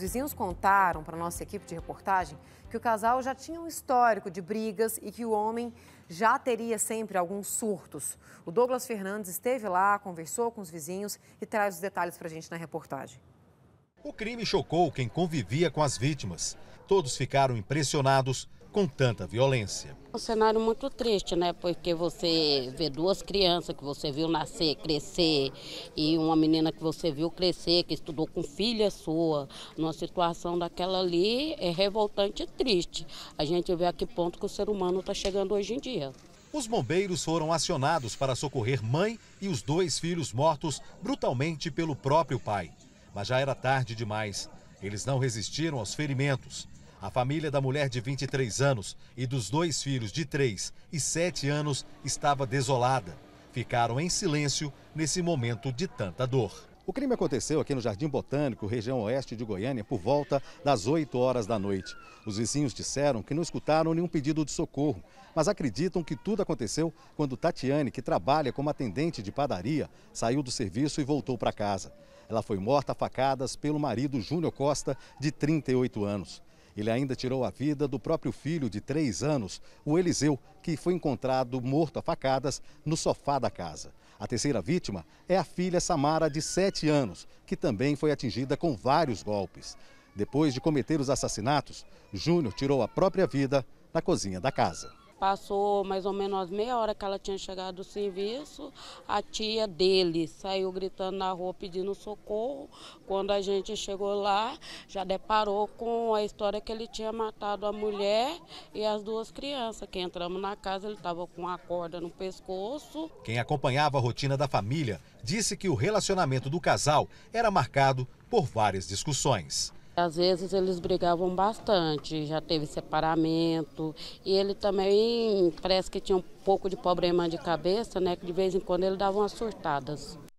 Os vizinhos contaram para nossa equipe de reportagem que o casal já tinha um histórico de brigas e que o homem já teria sempre alguns surtos. O Douglas Fernandes esteve lá, conversou com os vizinhos e traz os detalhes para a gente na reportagem. O crime chocou quem convivia com as vítimas. Todos ficaram impressionados com tanta violência. É um cenário muito triste, né? Porque você vê duas crianças que você viu nascer, crescer, e uma menina que você viu crescer, que estudou com filha sua, numa situação daquela ali é revoltante e triste. A gente vê a que ponto que o ser humano está chegando hoje em dia. Os bombeiros foram acionados para socorrer mãe e os dois filhos mortos brutalmente pelo próprio pai. Mas já era tarde demais. Eles não resistiram aos ferimentos. A família da mulher de 23 anos e dos dois filhos de 3 e 7 anos estava desolada. Ficaram em silêncio nesse momento de tanta dor. O crime aconteceu aqui no Jardim Botânico, região oeste de Goiânia, por volta das 8 horas da noite. Os vizinhos disseram que não escutaram nenhum pedido de socorro, mas acreditam que tudo aconteceu quando Tatiane, que trabalha como atendente de padaria, saiu do serviço e voltou para casa. Ela foi morta a facadas pelo marido Júnior Costa, de 38 anos. Ele ainda tirou a vida do próprio filho de três anos, o Eliseu, que foi encontrado morto a facadas no sofá da casa. A terceira vítima é a filha Samara, de sete anos, que também foi atingida com vários golpes. Depois de cometer os assassinatos, Júnior tirou a própria vida na cozinha da casa. Passou mais ou menos meia hora que ela tinha chegado do serviço, a tia dele saiu gritando na rua pedindo socorro. Quando a gente chegou lá, já deparou com a história que ele tinha matado a mulher e as duas crianças. Que entramos na casa, ele estava com a corda no pescoço. Quem acompanhava a rotina da família disse que o relacionamento do casal era marcado por várias discussões. Às vezes eles brigavam bastante, já teve separamento. E ele também parece que tinha um pouco de problema de cabeça, né? Que de vez em quando ele dava umas surtadas.